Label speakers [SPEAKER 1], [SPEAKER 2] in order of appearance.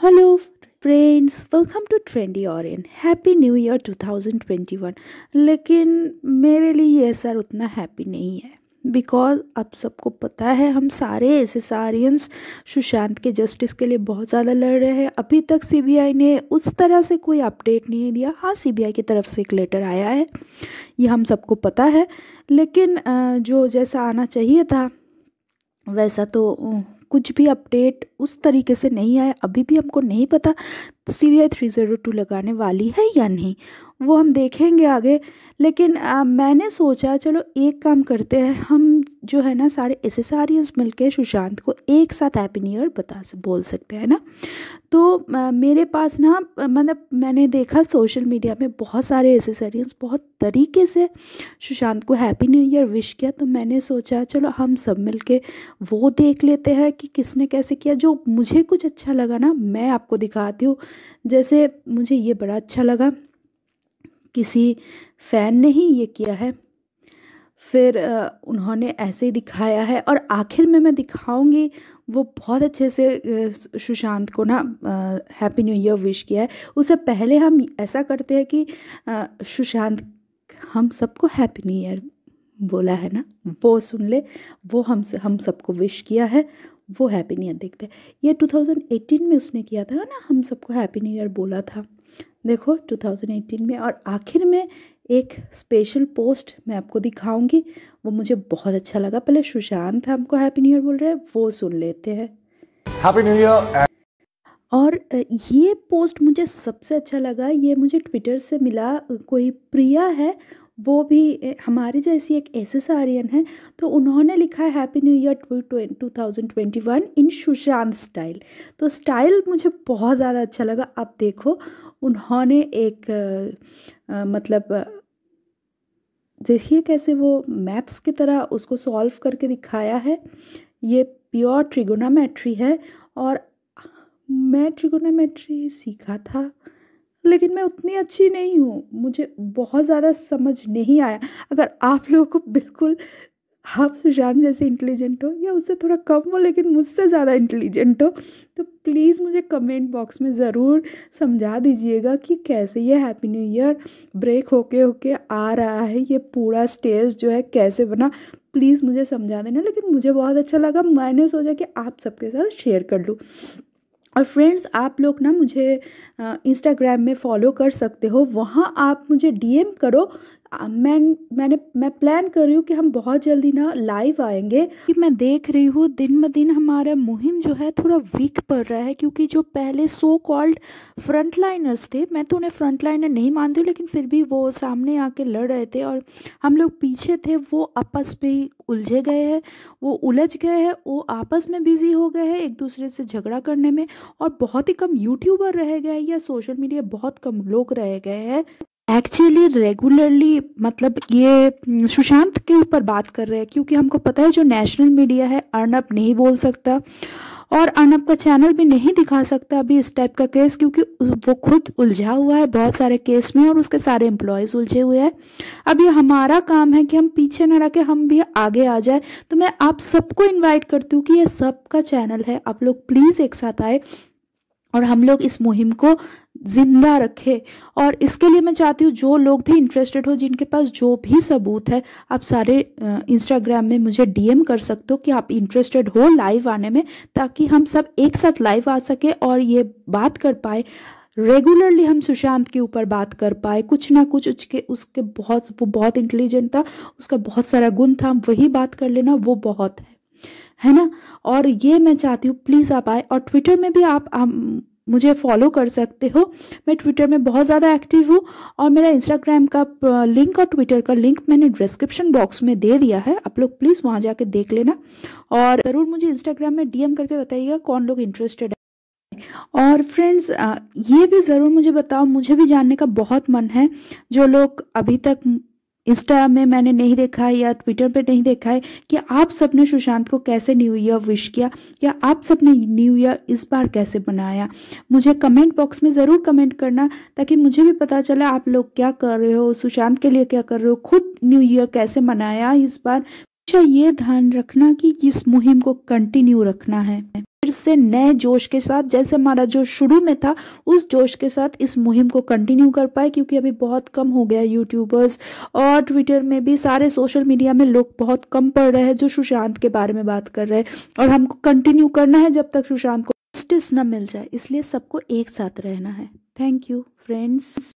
[SPEAKER 1] Hello friends welcome to trendy और इन happy new year 2021 लेकिन मेरे लिए ये सर उतना हैप्पी नहीं है बिकॉज अब सबको पता है हम सारे सारियंस सुशांत के जस्टिस के लिए बहुत ज़्यादा लड़ रहे हैं अभी तक सीबीआई ने उस तरह से कोई अपडेट नहीं दिया हाँ सीबीआई की तरफ से एक लेटर आया है ये हम सबको पता है लेकिन जो जैसा आना चाहिए था वैसा तो कुछ भी अपडेट उस तरीके से नहीं आया अभी भी हमको नहीं पता C B I three zero two लगाने वाली है या नहीं वो हम देखेंगे आगे लेकिन आ, मैंने सोचा चलो एक काम करते हैं हम जो है ना सारे एसेसारियज मिलके सुशांत को एक साथ हैप्पी न्यू ईयर बता बोल सकते हैं ना तो मेरे पास ना मतलब मैंने देखा सोशल मीडिया में बहुत सारे एसेसरीज बहुत तरीके से सुशांत को हैप्पी न्यू ईयर विश किया तो मैंने सोचा चलो हम सब मिल के वो देख लेते हैं कि किसने कैसे किया जो मुझे कुछ अच्छा लगा ना मैं आपको दिखाती हूँ जैसे मुझे ये बड़ा अच्छा लगा किसी फ़ैन ने ही ये किया है फिर उन्होंने ऐसे ही दिखाया है और आखिर में मैं दिखाऊंगी वो बहुत अच्छे से सुशांत को ना हैप्पी न्यू ईयर विश किया है उससे पहले हम ऐसा करते हैं कि सुशांत हम सबको हैप्पी न्यू ईयर बोला है ना हम्म। वो सुन ले वो हम हम सबको विश किया है वो हैप्पी न्यू ईयर देखते हैं ये 2018 में उसने किया था ना हम सबको हैप्पी न्यू ईयर बोला था देखो 2018 में और आखिर में एक स्पेशल पोस्ट मैं आपको दिखाऊंगी वो मुझे बहुत अच्छा लगा पहले सुशांत हमको हैप्पी न्यू ईयर बोल रहे हैं वो सुन लेते हैं हैप्पी न्यू ईयर और ये पोस्ट मुझे सबसे अच्छा लगा ये मुझे ट्विटर से मिला कोई प्रिया है वो भी हमारे जैसी एक ऐसे आर्यन है तो उन्होंने लिखा है happy new year two thousand twenty one in Sushant style तो स्टाइल मुझे बहुत ज़्यादा अच्छा लगा आप देखो उन्होंने एक मतलब देखिए कैसे वो मैथ्स की तरह उसको सॉल्व करके दिखाया है ये प्योर ट्रिगोनामेट्री है और मैं ट्रिगोनामेट्री सीखा था लेकिन मैं उतनी अच्छी नहीं हूँ मुझे बहुत ज़्यादा समझ नहीं आया अगर आप लोगों को बिल्कुल आप सुशांत जैसे इंटेलिजेंट हो या उससे थोड़ा कम हो लेकिन मुझसे ज़्यादा इंटेलिजेंट हो तो प्लीज़ मुझे कमेंट बॉक्स में ज़रूर समझा दीजिएगा कि कैसे ये हैप्पी न्यू ईयर ब्रेक होके होके आ रहा है ये पूरा स्टेज जो है कैसे बना प्लीज़ मुझे समझा देना लेकिन मुझे बहुत अच्छा लगा मैंने सोचा कि आप सबके साथ शेयर कर लूँ और फ्रेंड्स आप लोग ना मुझे इंस्टाग्राम में फॉलो कर सकते हो वहाँ आप मुझे डीएम करो मैं मैंने मैं प्लान कर रही हूँ कि हम बहुत जल्दी ना लाइव आएंगे कि मैं देख रही हूँ दिन ब दिन हमारा मुहिम जो है थोड़ा वीक पड़ रहा है क्योंकि जो पहले सो कॉल्ड फ्रंट लाइनर्स थे मैं तो उन्हें फ्रंट लाइनर नहीं मानती हूँ लेकिन फिर भी वो सामने आके लड़ रहे थे और हम लोग पीछे थे वो आपस में ही उलझे गए हैं वो उलझ गए हैं वो आपस में बिजी हो गए हैं एक दूसरे से झगड़ा करने में और बहुत ही कम यूट्यूबर रह गए या सोशल मीडिया बहुत कम लोग रह गए हैं एक्चुअली रेगुलरली मतलब ये हम्म, सुशांत के ऊपर बात कर रहे हैं क्योंकि हमको पता है जो नेशनल मीडिया है अर्नब नहीं बोल सकता और अर्नब का चैनल भी नहीं दिखा सकता अभी इस टाइप का केस क्योंकि वो खुद उलझा हुआ है बहुत सारे केस में और उसके सारे एम्प्लॉयज़ उलझे हुए हैं अब ये हमारा काम है कि हम पीछे ना रखें हम भी आगे आ जाए तो मैं आप सबको इनवाइट करती हूँ कि ये सबका चैनल है आप लोग प्लीज़ एक साथ आए और हम लोग इस मुहिम को जिंदा रखें और इसके लिए मैं चाहती हूँ जो लोग भी इंटरेस्टेड हो जिनके पास जो भी सबूत है आप सारे इंस्टाग्राम में मुझे डीएम कर सकते हो कि आप इंटरेस्टेड हो लाइव आने में ताकि हम सब एक साथ लाइव आ सके और ये बात कर पाए रेगुलरली हम सुशांत के ऊपर बात कर पाए कुछ ना कुछ उसके उसके बहुत वो बहुत इंटेलिजेंट था उसका बहुत सारा गुण था हम वही बात कर लेना वो बहुत है है ना और ये मैं चाहती हूँ प्लीज़ आप आए और ट्विटर में भी आप, आप मुझे फॉलो कर सकते हो मैं ट्विटर में बहुत ज़्यादा एक्टिव हूँ और मेरा इंस्टाग्राम का लिंक और ट्विटर का लिंक मैंने डिस्क्रिप्शन बॉक्स में दे दिया है आप लोग प्लीज़ वहाँ जाके देख लेना और ज़रूर मुझे इंस्टाग्राम में डीएम करके बताइएगा कौन लोग इंटरेस्टेड है और फ्रेंड्स ये भी ज़रूर मुझे बताओ मुझे भी जानने का बहुत मन है जो लोग अभी तक इंस्टा में मैंने नहीं देखा है या ट्विटर पे नहीं देखा है कि आप सबने सुशांत को कैसे न्यू ईयर विश किया या आप सबने न्यू ईयर इस बार कैसे बनाया मुझे कमेंट बॉक्स में ज़रूर कमेंट करना ताकि मुझे भी पता चला आप लोग क्या कर रहे हो सुशांत के लिए क्या कर रहे हो खुद न्यू ईयर कैसे मनाया इस बार अच्छा ये ध्यान रखना कि इस मुहिम को कंटिन्यू रखना है से नए जोश के साथ जैसे हमारा जो शुरू में था उस जोश के साथ इस मुहिम को कंटिन्यू कर पाए क्योंकि अभी बहुत कम हो गया यूट्यूबर्स और ट्विटर में भी सारे सोशल मीडिया में लोग बहुत कम पढ़ रहे हैं जो सुशांत के बारे में बात कर रहे हैं और हमको कंटिन्यू करना है जब तक सुशांत को जस्टिस न मिल जाए इसलिए सबको एक साथ रहना है थैंक यू फ्रेंड्स